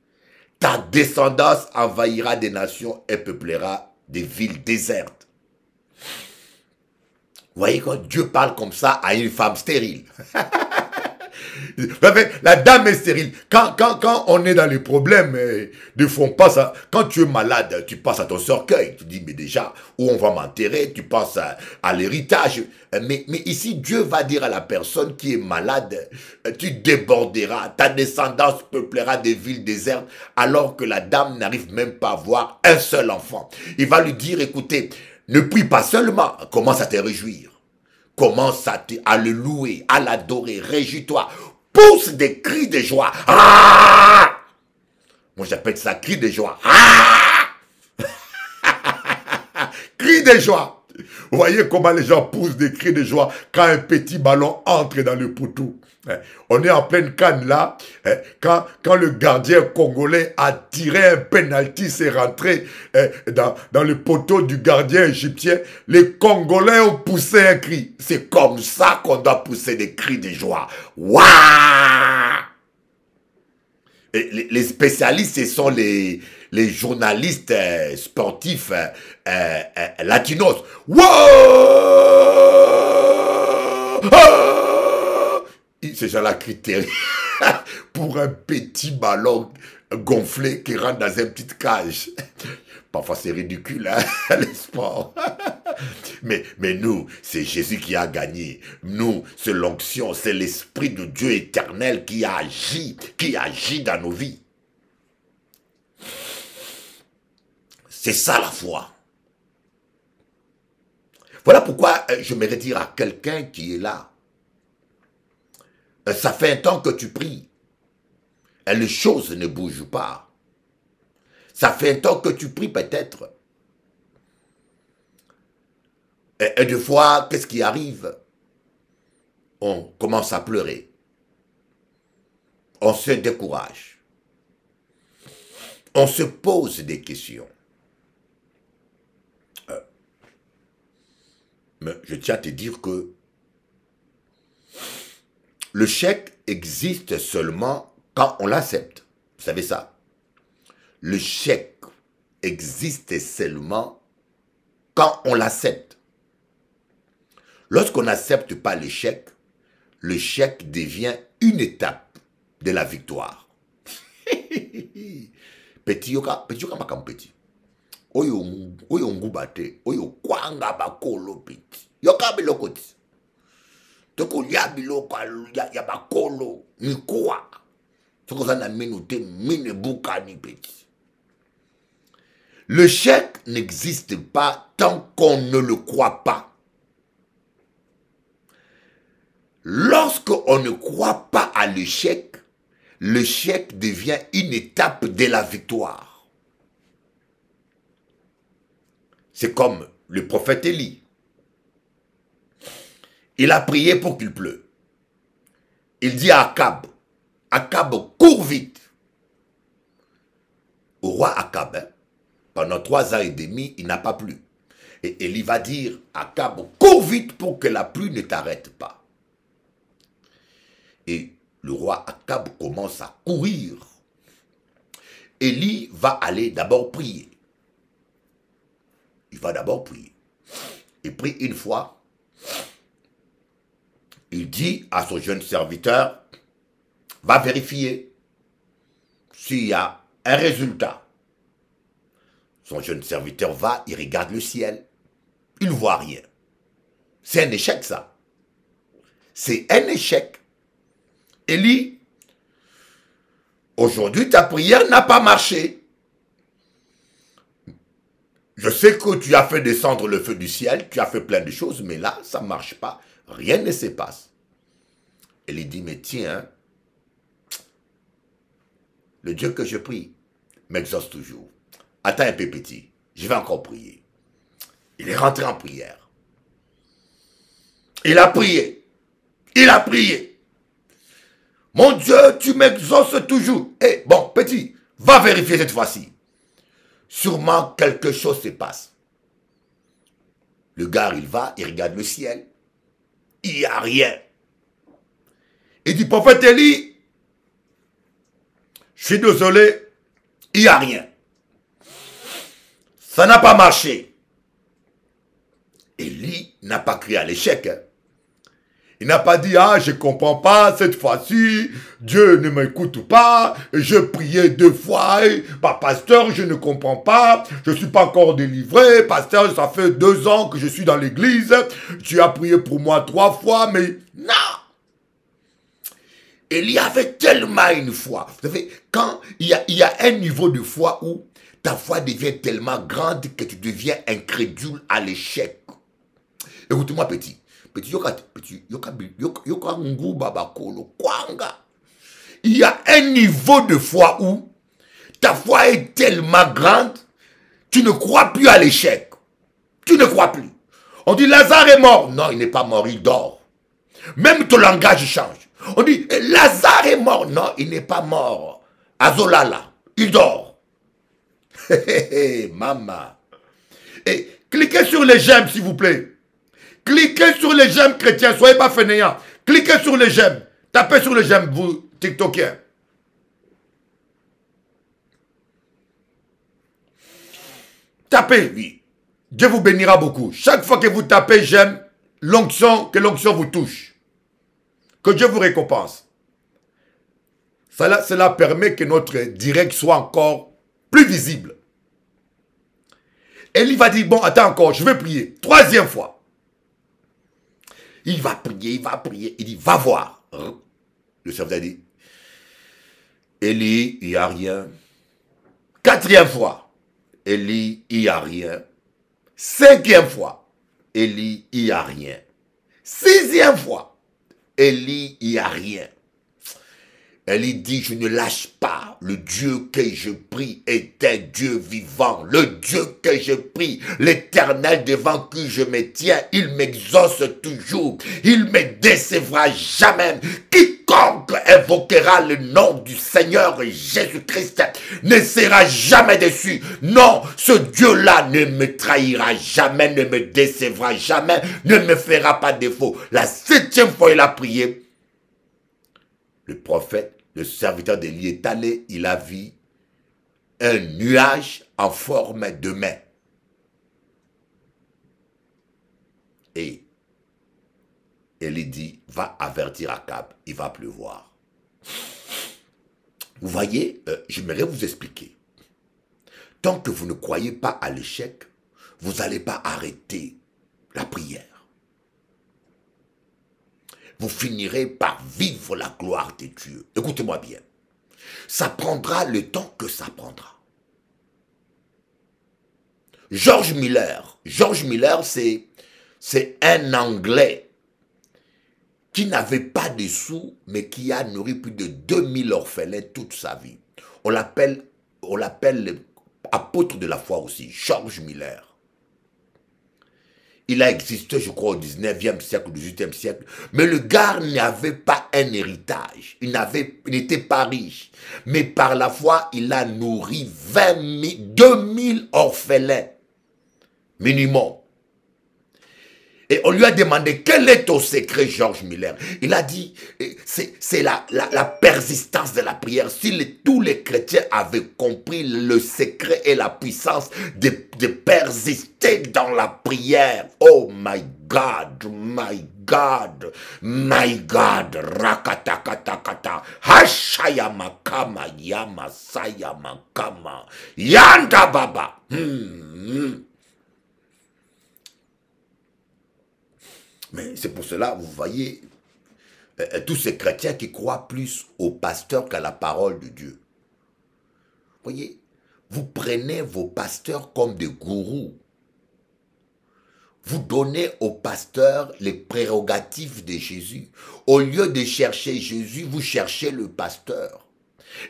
Ta descendance envahira des nations et peuplera des villes désertes. voyez quand Dieu parle comme ça à une femme stérile. La dame est stérile. Quand, quand, quand on est dans les problèmes eh, de font passe quand tu es malade, tu passes à ton cercueil. Tu dis, mais déjà, où on va m'enterrer Tu penses à, l'héritage. Euh, mais, mais ici, Dieu va dire à la personne qui est malade, euh, tu déborderas, ta descendance peuplera des villes désertes, alors que la dame n'arrive même pas à voir un seul enfant. Il va lui dire, écoutez, ne prie pas seulement, commence à te réjouir. Commence à, te, à le louer, à l'adorer. Réjouis-toi pousse des cris de joie. Ah! Moi, j'appelle ça cri de joie. Ah cri de joie. Vous voyez comment les gens poussent des cris de joie quand un petit ballon entre dans le poteau. Hein? On est en pleine canne là, hein? quand, le gardien congolais a tiré un penalty, c'est rentré hein, dans, le poteau du gardien égyptien, les Congolais ont poussé un cri. C'est comme ça qu'on doit pousser des cris de joie. et les spécialistes, ce sont les, les journalistes euh, sportifs euh, euh, latinos. Wouah! Ah! c'est ça la critère pour un petit ballon gonflé qui rentre dans une petite cage. Parfois c'est ridicule, hein, Mais, mais nous, c'est Jésus qui a gagné. Nous, c'est l'onction, c'est l'Esprit de Dieu éternel qui agit, qui agit dans nos vies. C'est ça la foi. Voilà pourquoi euh, je me dire à quelqu'un qui est là, ça fait un temps que tu pries. Et les choses ne bougent pas. Ça fait un temps que tu pries peut-être. Et, et des fois, qu'est-ce qui arrive On commence à pleurer. On se décourage. On se pose des questions. Euh. Mais je tiens à te dire que le chèque existe seulement quand on l'accepte. Vous savez ça. Le chèque existe seulement quand on l'accepte. Lorsqu'on n'accepte pas le chèque, le chèque devient une étape de la victoire. petit petit le chèque n'existe pas tant qu'on ne le croit pas Lorsque on ne croit pas à l'échec l'échec devient une étape de la victoire c'est comme le prophète Élie il a prié pour qu'il pleuve. Il dit à Akab, Akab, cours vite. Au roi Akab, hein, pendant trois ans et demi, il n'a pas plu. Et Eli va dire à Akab, cours vite pour que la pluie ne t'arrête pas. Et le roi Akab commence à courir. Élie va aller d'abord prier. Il va d'abord prier. Il prie une fois, il dit à son jeune serviteur, va vérifier s'il y a un résultat. Son jeune serviteur va, il regarde le ciel. Il ne voit rien. C'est un échec, ça. C'est un échec. Élie, aujourd'hui, ta prière n'a pas marché. Je sais que tu as fait descendre le feu du ciel, tu as fait plein de choses, mais là, ça ne marche pas. Rien ne se passe. Elle lui dit, mais tiens, hein, le Dieu que je prie m'exauce toujours. Attends un peu petit, je vais encore prier. Il est rentré en prière. Il a prié. Il a prié. Mon Dieu, tu m'exauces toujours. Eh, bon, petit, va vérifier cette fois-ci. Sûrement quelque chose se passe. Le gars, il va, il regarde le ciel il n'y a rien. Il dit, prophète Élie, je suis désolé, il n'y a rien. Ça n'a pas marché. Élie n'a pas cru à l'échec. Hein. Il n'a pas dit, ah, je comprends pas, cette fois-ci, Dieu ne m'écoute pas, je priais deux fois, bah, pasteur, je ne comprends pas, je suis pas encore délivré, pasteur, ça fait deux ans que je suis dans l'église, tu as prié pour moi trois fois, mais non! Il y avait tellement une foi. Vous savez, quand il y a, il y a un niveau de foi où ta foi devient tellement grande que tu deviens incrédule à l'échec. Écoute-moi, petit il y a un niveau de foi où ta foi est tellement grande tu ne crois plus à l'échec tu ne crois plus on dit Lazare est mort non il n'est pas mort il dort même ton langage change on dit eh, Lazare est mort non il n'est pas mort Azolala il dort Hé, hé, hé, maman et eh, cliquez sur les j'aime s'il vous plaît Cliquez sur les j'aime chrétiens, soyez pas fainéants. Cliquez sur les j'aime. Tapez sur les j'aime, vous, TikTokers. Tapez, oui. Dieu vous bénira beaucoup. Chaque fois que vous tapez j'aime, l'onction, que l'onction vous touche. Que Dieu vous récompense. Cela, cela permet que notre direct soit encore plus visible. Elie va dire, bon, attends encore, je vais prier. Troisième fois. Il va prier, il va prier. Il dit, va voir. Hein? Le Le a dit, Élie, il n'y a rien. Quatrième fois, Elie, il n'y a rien. Cinquième fois, Elie, il n'y a rien. Sixième fois, Elie, il n'y a rien. Elle dit, je ne lâche pas. Le Dieu que je prie est un Dieu vivant. Le Dieu que je prie, l'éternel devant qui je me tiens, il m'exauce toujours. Il me décevra jamais. Quiconque invoquera le nom du Seigneur Jésus-Christ ne sera jamais déçu. Non, ce Dieu-là ne me trahira jamais, ne me décevra jamais, ne me fera pas défaut. La septième fois, il a prié. Le prophète le serviteur d'Élie est allé, il a vu un nuage en forme de main. Et Élie dit, va avertir Akab, il va pleuvoir. Vous voyez, euh, j'aimerais vous expliquer. Tant que vous ne croyez pas à l'échec, vous n'allez pas arrêter la prière vous finirez par vivre la gloire de Dieu. Écoutez-moi bien. Ça prendra le temps que ça prendra. George Miller. George Miller, c'est, un Anglais qui n'avait pas de sous, mais qui a nourri plus de 2000 orphelins toute sa vie. On l'appelle, on l'appelle apôtre de la foi aussi, George Miller. Il a existé, je crois, au 19e siècle, au 18e siècle. Mais le gars n'avait pas un héritage. Il n'était pas riche. Mais par la foi, il a nourri 20 000, 2000 orphelins. Minimum et on lui a demandé quel est ton secret, George Miller. Il a dit, eh, c'est la, la, persistance de la prière. Si tous les chrétiens avaient compris le secret et la puissance de, persister dans la prière, oh my God, my God, my God, rakatakatakata, hashayama yama sayama yanda baba. Hmm, hmm. Mais c'est pour cela, vous voyez, euh, euh, tous ces chrétiens qui croient plus au pasteur qu'à la parole de Dieu. Vous voyez, vous prenez vos pasteurs comme des gourous. Vous donnez aux pasteurs les prérogatives de Jésus. Au lieu de chercher Jésus, vous cherchez le pasteur.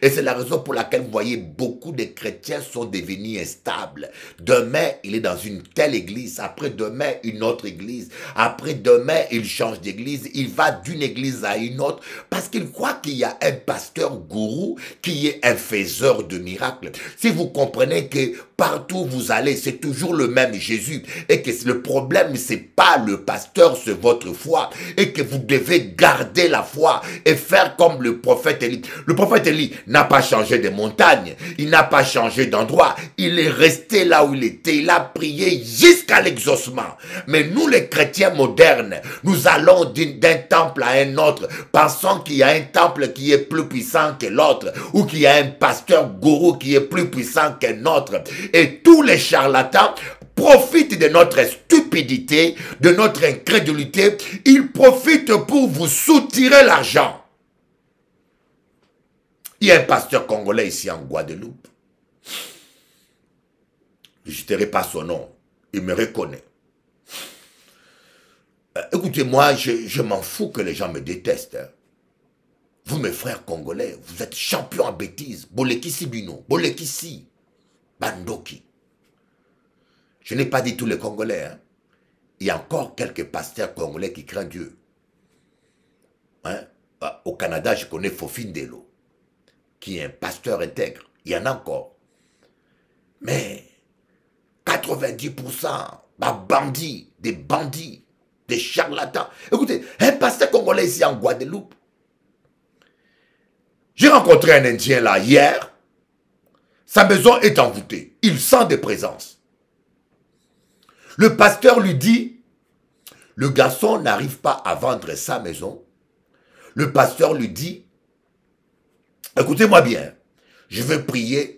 Et c'est la raison pour laquelle vous voyez beaucoup de chrétiens sont devenus instables. Demain, il est dans une telle église, après-demain, une autre église, après-demain, il change d'église, il va d'une église à une autre parce qu'il croit qu'il y a un pasteur gourou qui est un faiseur de miracles. Si vous comprenez que Partout où vous allez, c'est toujours le même Jésus. Et que le problème, c'est pas le pasteur, c'est votre foi. Et que vous devez garder la foi et faire comme le prophète Élie. Le prophète Élie n'a pas changé de montagne. Il n'a pas changé d'endroit. Il est resté là où il était. Il a prié jusqu'à l'exaucement. Mais nous, les chrétiens modernes, nous allons d'un temple à un autre, pensant qu'il y a un temple qui est plus puissant que l'autre, ou qu'il y a un pasteur gourou qui est plus puissant qu'un autre et tous les charlatans profitent de notre stupidité, de notre incrédulité. Ils profitent pour vous soutirer l'argent. Il y a un pasteur congolais ici en Guadeloupe. Je ne dirai pas son nom. Il me reconnaît. Euh, Écoutez-moi, je, m'en fous que les gens me détestent. Hein. Vous, mes frères congolais, vous êtes champions en bêtises. Bolekissi Bino, Bolekissi. Bandoki. Je n'ai pas dit tous les Congolais. Hein. Il y a encore quelques pasteurs congolais qui craignent Dieu. Hein? Ah, au Canada, je connais Delo, qui est un pasteur intègre. Il y en a encore. Mais 90% des bah, bandits, des bandits, des charlatans. Écoutez, un pasteur congolais ici en Guadeloupe. J'ai rencontré un Indien là hier. Sa maison est envoûtée. Il sent des présences. Le pasteur lui dit, le garçon n'arrive pas à vendre sa maison. Le pasteur lui dit, écoutez-moi bien, je veux prier.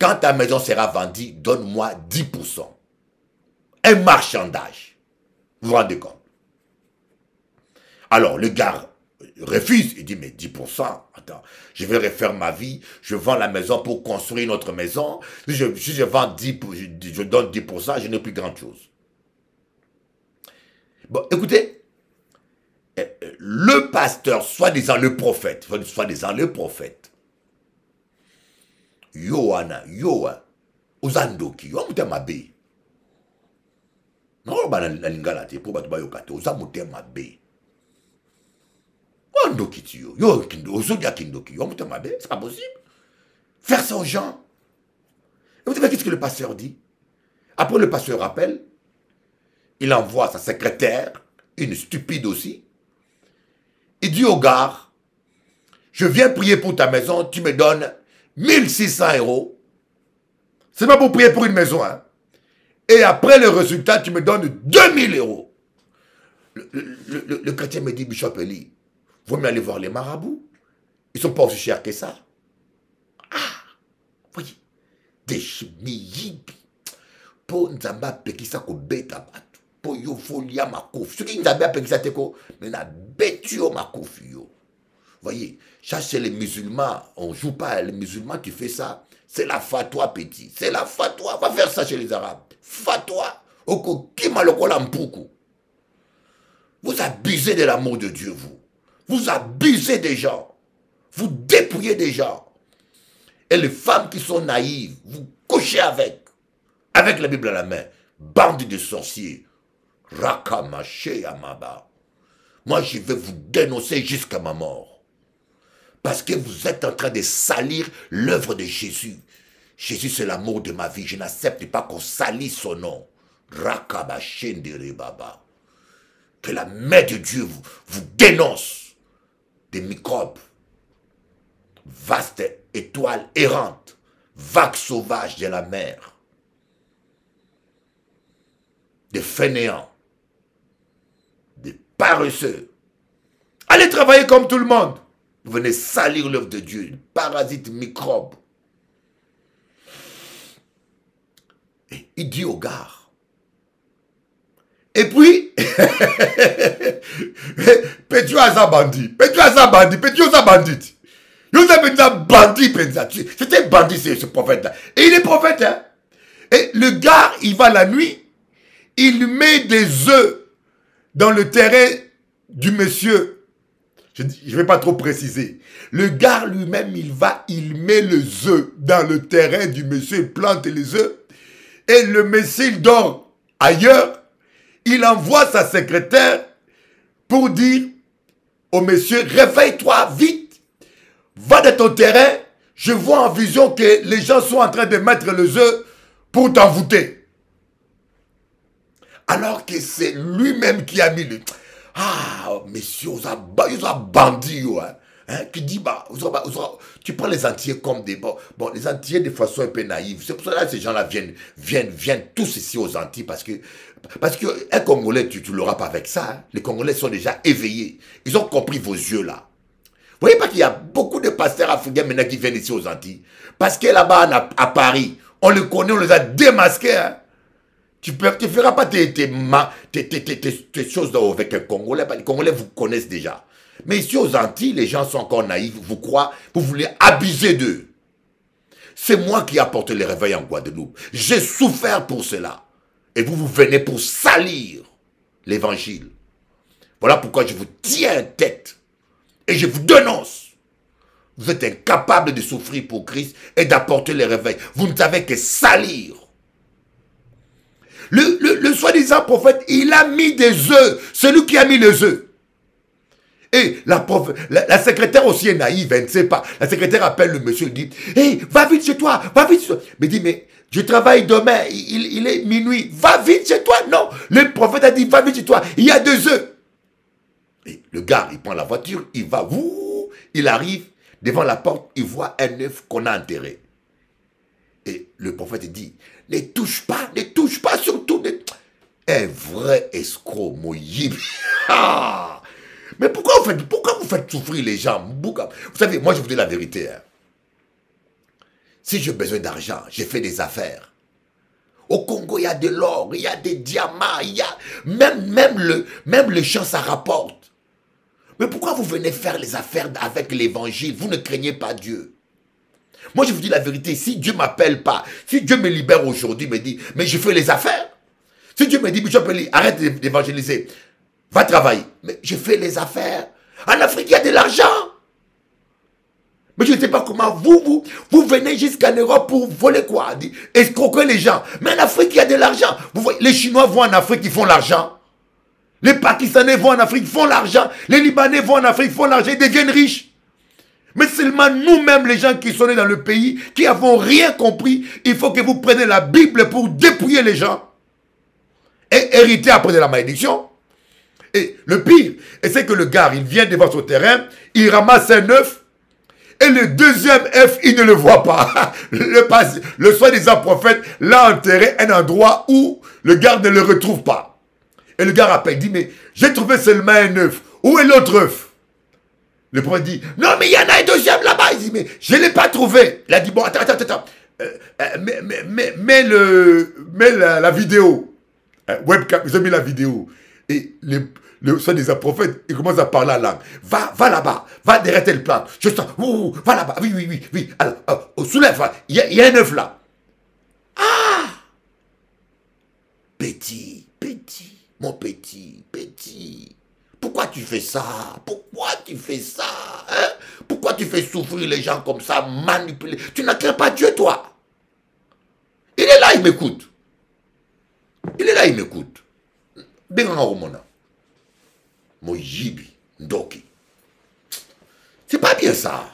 Quand ta maison sera vendue, donne-moi 10%. Un marchandage. Vous vous rendez compte Alors, le gars refuse. Il dit, mais 10%, attends, je vais refaire ma vie, je vends la maison pour construire une autre maison. Si je, vends 10, je, donne 10%, je n'ai plus grand chose. Bon, écoutez, eh, eh, le pasteur, soit disant le prophète, soit disant le prophète, Yohana, Yohan, Uzandoki, Yohan Mabé. Non, on c'est pas possible faire ça aux gens et vous savez qu'est-ce que le pasteur dit après le pasteur rappelle il envoie sa secrétaire une stupide aussi il dit au gars je viens prier pour ta maison tu me donnes 1600 euros c'est pas pour prier pour une maison hein. et après le résultat, tu me donnes 2000 euros. Le, le chrétien me dit, Bishop Eli, Vaut mieux aller voir les marabouts. Ils sont pas aussi chers que ça. Ah, voyez, des chimiyibi. Po Pour pekisa ko beta batu. Po qui folia ça. Soki ça, pekisa teko, mais na beti ma ça. yo. Voyez, ça les musulmans, on joue pas, les musulmans qui fait ça, c'est la fatwa petit, c'est la fatwa, va faire ça chez les arabes. Fatwa, oko mpuku. Vous abusez de l'amour de Dieu, vous. Vous abusez des gens. Vous dépouillez des gens. Et les femmes qui sont naïves, vous couchez avec. Avec la Bible à la main. Bande de sorciers. Rakamaché Amaba. Moi, je vais vous dénoncer jusqu'à ma mort. Parce que vous êtes en train de salir l'œuvre de Jésus. Jésus, c'est l'amour de ma vie. Je n'accepte pas qu'on salisse son nom. Baba. Que la main de Dieu vous dénonce des microbes. Vaste étoile errante, vague sauvage de la mer. Des fainéants, des paresseux. Allez travailler comme tout le monde. Vous venez salir l'œuvre de Dieu, parasite, microbe. Et idiot et puis, Petio a bandit. Petio a bandit. Petio a bandit. Il est un bandit, C'était bandit, ce prophète-là. Et il est prophète, hein. Et le gars, il va la nuit, il met des œufs dans le terrain du monsieur. Je ne vais pas trop préciser. Le gars lui-même, il va, il met les œufs dans le terrain du monsieur, il plante les œufs. Et le monsieur, il dort ailleurs il envoie sa secrétaire pour dire au monsieur, réveille-toi vite, va de ton terrain, je vois en vision que les gens sont en train de mettre le œufs pour t'envoûter. Alors que c'est lui-même qui a mis le... Ah, messieurs, ils ont bandit, hein. hein, qui dit, bah, vous tu prends les entiers comme des... Bon, les entiers de façon un peu naïve. C'est pour ça que ces gens-là viennent, viennent, viennent tous ici aux Antilles parce que parce qu'un Congolais, tu ne l'auras pas avec ça. Hein. Les Congolais sont déjà éveillés. Ils ont compris vos yeux là. Vous voyez pas qu'il y a beaucoup de pasteurs africains maintenant qui viennent ici aux Antilles. Parce que là-bas, à Paris, on les connaît, on les a démasqués. Hein. Tu ne feras pas tes, choses avec un Congolais. Les Congolais vous connaissent déjà. Mais ici aux Antilles, les gens sont encore naïfs, vous croyez, vous voulez abuser d'eux. C'est moi qui apporte les réveils en Guadeloupe. J'ai souffert pour cela. Et vous, vous venez pour salir l'évangile. Voilà pourquoi je vous tiens tête et je vous dénonce. Vous êtes incapable de souffrir pour Christ et d'apporter les réveils. Vous ne savez que salir. Le, soi-disant prophète, il a mis des œufs. Celui qui a mis les œufs. Et la, la, secrétaire aussi est naïve, elle ne sait pas. La secrétaire appelle le monsieur, dit Hé, va vite chez toi, va vite chez toi. Mais dit Mais je travaille demain, il, est minuit. Va vite chez toi. Non, le prophète a dit, va vite chez toi. Il y a deux œufs. Et le gars, il prend la voiture, il va, il arrive devant la porte, il voit un œuf qu'on a enterré. Et le prophète dit, ne touche pas, ne touche pas surtout. Un vrai escroc, moïse. Ah! Mais pourquoi vous, faites, pourquoi vous faites souffrir les gens Vous savez, moi je vous dis la vérité. Hein. Si j'ai besoin d'argent, j'ai fait des affaires. Au Congo, il y a de l'or, il y a des diamants, il y a même, même, le, même le champ, ça rapporte. Mais pourquoi vous venez faire les affaires avec l'évangile Vous ne craignez pas Dieu. Moi, je vous dis la vérité, si Dieu m'appelle pas, si Dieu me libère aujourd'hui, me dit, mais je fais les affaires. Si Dieu me dit, Bishop arrête d'évangéliser, va travailler. Mais je fais les affaires. En Afrique, il y a de l'argent. Mais je ne sais pas comment vous, vous, vous venez jusqu'en Europe pour voler quoi Escroquer les gens. Mais en Afrique, il y a de l'argent. Vous voyez, les Chinois vont en Afrique, ils font l'argent. Les Pakistanais vont en Afrique, ils font l'argent. Les Libanais vont en Afrique, ils font l'argent, ils deviennent riches. Mais seulement nous-mêmes, les gens qui sont nés dans le pays, qui n'avons rien compris, il faut que vous preniez la Bible pour dépouiller les gens et hériter après de la malédiction. Et le pire, c'est que le gars, il vient devant son terrain, il ramasse un œuf, et le deuxième F, il ne le voit pas. Le, le soi des prophètes l'a enterré à un endroit où le garde ne le retrouve pas. Et le gars rappelle, dit, mais j'ai trouvé seulement un œuf. Où est l'autre œuf Le prophète dit, non, mais il y en a un deuxième là-bas. Il dit, mais je ne l'ai pas trouvé. Il a dit, bon, attends, attends, attends. Euh, euh, mais, mais, le, mais la, vidéo. Euh, webcam, j'ai mis la vidéo. Et le, le soit des prophètes, il commence à parler à l'âme. Va, va là-bas, va derrière le plan Je sens, va là-bas, oui, oui, oui, oui. Euh, oh, soulève, hein. il y, a un œuf là. Ah Petit, petit, mon petit, petit. Pourquoi tu fais ça Pourquoi tu fais ça hein? Pourquoi tu fais souffrir les gens comme ça, manipuler Tu n'attires pas Dieu, toi. Il est là, il m'écoute. Il est là, il m'écoute. Bien en Mojibi Ndoki. C'est pas bien ça.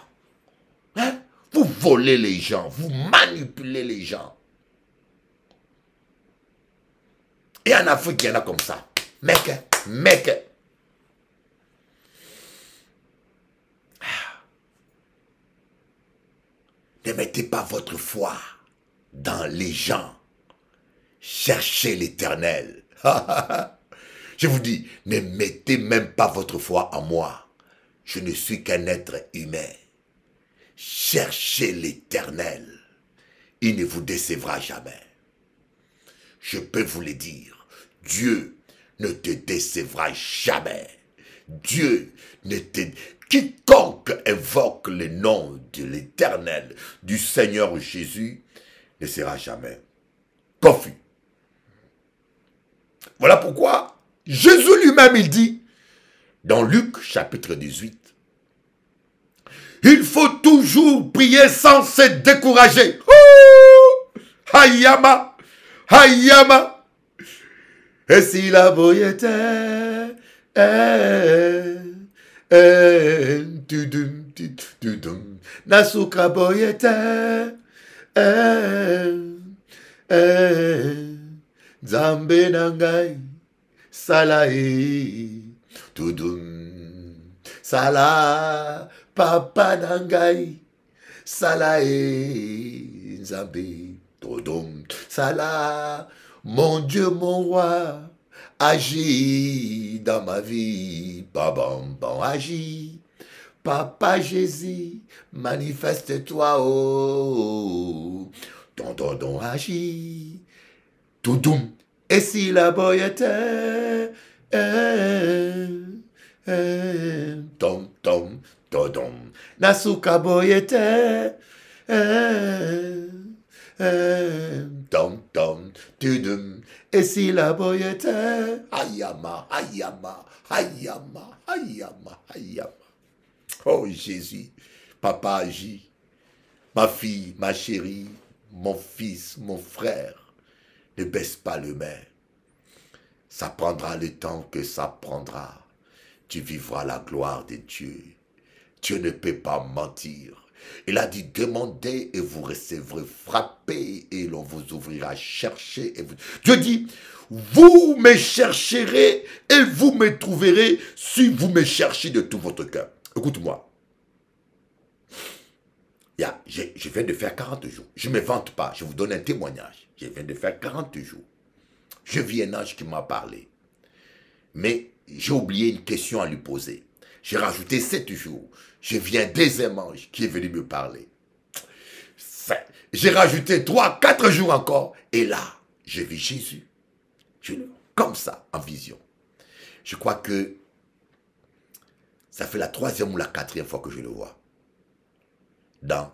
Hein? Vous volez les gens, vous manipulez les gens. Et en Afrique, il y en a comme ça. Mec, mec. Ah. Ne mettez pas votre foi dans les gens. Cherchez l'éternel. Je vous dis, ne mettez même pas votre foi en moi. Je ne suis qu'un être humain. Cherchez l'éternel. Il ne vous décevra jamais. Je peux vous le dire, Dieu ne te décevra jamais. Dieu ne te... Quiconque invoque le nom de l'éternel, du Seigneur Jésus, ne sera jamais confus. Voilà pourquoi Jésus lui-même, il dit, dans Luc chapitre 18, il faut toujours prier sans se décourager. Hayama, Hayama. Et si la voyette eh, eh, Nasuka eh, eh Zambe nangai. Salai, tudum sala papa nangai salaé, Zabé, tudum sala mon dieu mon roi agis dans ma vie babam bon agis papa jésus manifeste-toi oh, ton oh. don don don tudum et si la boy était... Tom, tom, todom. Nasuka boy était... Tom, euh, euh, tom, tudum. Et si la boy était... Ayama, ayama, ayama, ayama, ayama. Oh Jésus, papa agit. Ma fille, ma chérie, mon fils, mon frère ne baisse pas le mains. Ça prendra le temps que ça prendra. Tu vivras la gloire de Dieu. Dieu ne peut pas mentir. Il a dit, demandez et vous recevrez, frappez et l'on vous ouvrira, cherchez et vous... Dieu dit, vous me chercherez et vous me trouverez si vous me cherchez de tout votre cœur. Écoute-moi je, viens de faire 40 jours. Je ne me vante pas, je vous donne un témoignage. Je viens de faire 40 jours. Je vis un ange qui m'a parlé. Mais j'ai oublié une question à lui poser. J'ai rajouté 7 jours. Je viens deuxième ange qui est venu me parler. J'ai rajouté 3, 4 jours encore. Et là, je vis Jésus. comme ça, en vision. Je crois que ça fait la troisième ou la quatrième fois que je le vois dans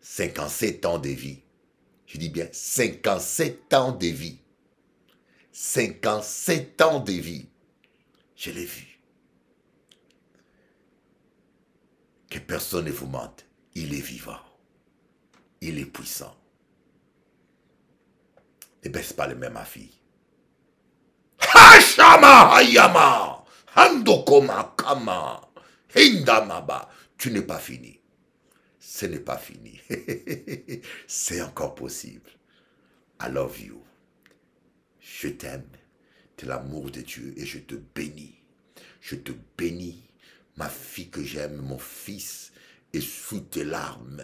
57 ans de vie. Je dis bien 57 ans de vie. 57 ans de vie. Je l'ai vu. Que personne ne vous mente. Il est vivant. Il est puissant. Ne eh baisse ben, pas les mêmes ma fille. Hashama Hayama! Handokoma Kama! Hindamaba! Tu n'es pas fini ce n'est pas fini. C'est encore possible. I love you. Je t'aime. Tu l'amour de Dieu et je te bénis. Je te bénis, ma fille que j'aime, mon fils, et sous tes larmes.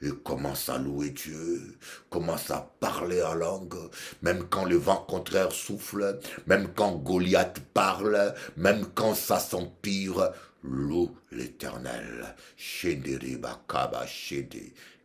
Et commence à louer Dieu, commence à parler en langue, même quand le vent contraire souffle, même quand Goliath parle, même quand ça s'empire, loue l'éternel.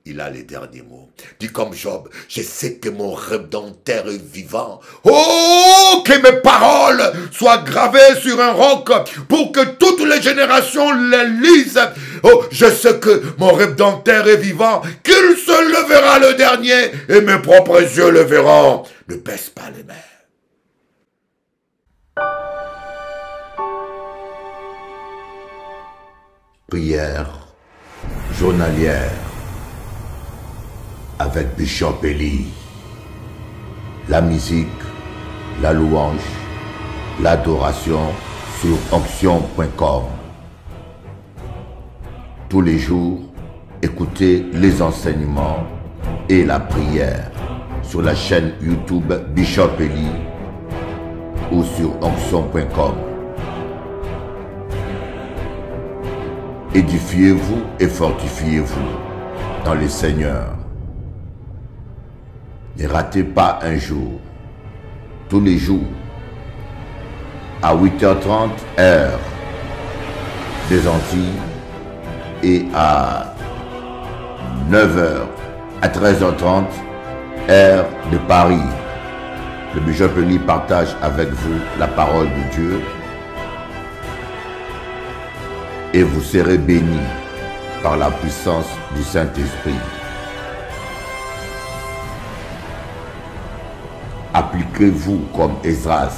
Il a les derniers mots. Dis comme Job, je sais que mon redempteur est vivant. Oh, que mes paroles soient gravées sur un roc pour que toutes les générations les lisent. Oh, je sais que mon redempteur est vivant, qu'il se levera le dernier et mes propres yeux le verront. Ne baisse pas les mains. Prière journalière avec Bishop Eli. La musique, la louange, l'adoration sur onction.com. Tous les jours, écoutez les enseignements et la prière sur la chaîne YouTube Bishop Eli ou sur onction.com. Édifiez-vous et fortifiez-vous dans le Seigneur. Ne ratez pas un jour, tous les jours, à 8h30 heure des Antilles et à 9h à 13h30 heure de Paris. Le bishop partage avec vous la parole de Dieu et vous serez bénis par la puissance du Saint-Esprit. Appliquez-vous comme Esdras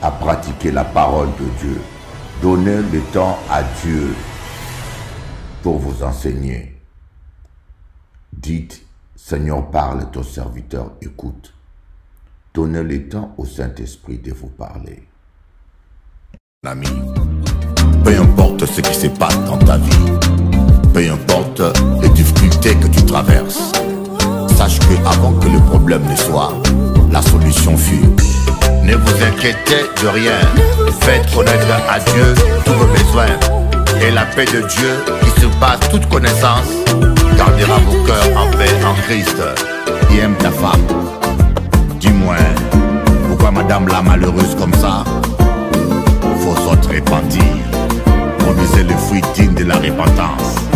à pratiquer la parole de Dieu. Donnez le temps à Dieu pour vous enseigner. Dites, Seigneur, parle, ton serviteur écoute. Donnez le temps au Saint-Esprit de vous parler. L'ami importe ce qui se passe dans ta vie, peu importe les difficultés que tu traverses, sache que avant que le problème ne soit, la solution fut. Ne vous inquiétez de rien, faites connaître à Dieu tous vos besoins et la paix de Dieu qui surpasse toute connaissance gardera vos cœurs en paix en Christ qui aime ta femme. Dis-moi, pourquoi madame la malheureuse comme ça faut autres répandir est le fruit digne de la repentance.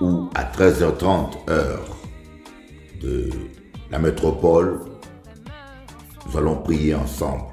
ou à 13h30 heure de la métropole, nous allons prier ensemble.